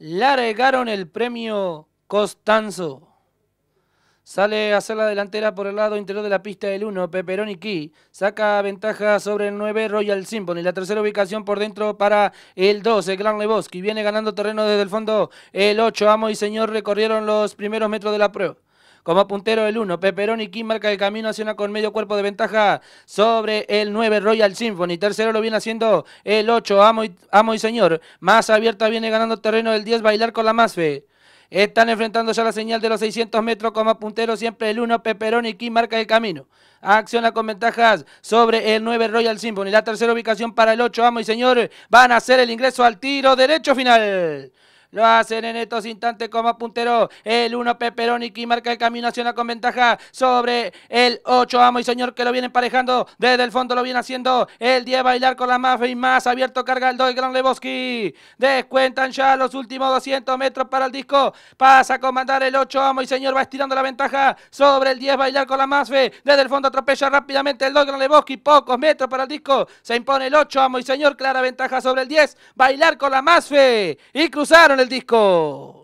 largaron el premio Costanzo. Sale a hacer la delantera por el lado interior de la pista el 1, Peperoni Key. Saca ventaja sobre el 9, Royal Symphony. La tercera ubicación por dentro para el 12, Gran Leboski, Viene ganando terreno desde el fondo el 8. Amo y señor recorrieron los primeros metros de la prueba. Como puntero el 1, Peperoni, King marca el camino hacia con medio cuerpo de ventaja sobre el 9, Royal Symphony. Tercero lo viene haciendo el 8, Amo y, Señor. Más abierta viene ganando terreno el 10, Bailar con la fe. Están enfrentando ya la señal de los 600 metros como puntero siempre el 1 Peperoni, King marca el camino. Acciona con ventajas sobre el 9 Royal Symphony. La tercera ubicación para el 8 Amo y Señor van a hacer el ingreso al tiro derecho final. Lo hacen en estos instantes como puntero. El 1 Peperoni que marca el camino una con ventaja sobre el 8 Amo y Señor que lo viene emparejando. Desde el fondo lo viene haciendo. El 10 bailar con la más y más. Abierto carga el 2 Gran Leboski. Descuentan ya los últimos 200 metros para el disco. Pasa a comandar el 8 Amo y Señor. Va estirando la ventaja sobre el 10 bailar con la más Desde el fondo atropella rápidamente el 2 Gran Leboski. Pocos metros para el disco. Se impone el 8 Amo y Señor. Clara ventaja sobre el 10. Bailar con la más Y cruzaron el disco.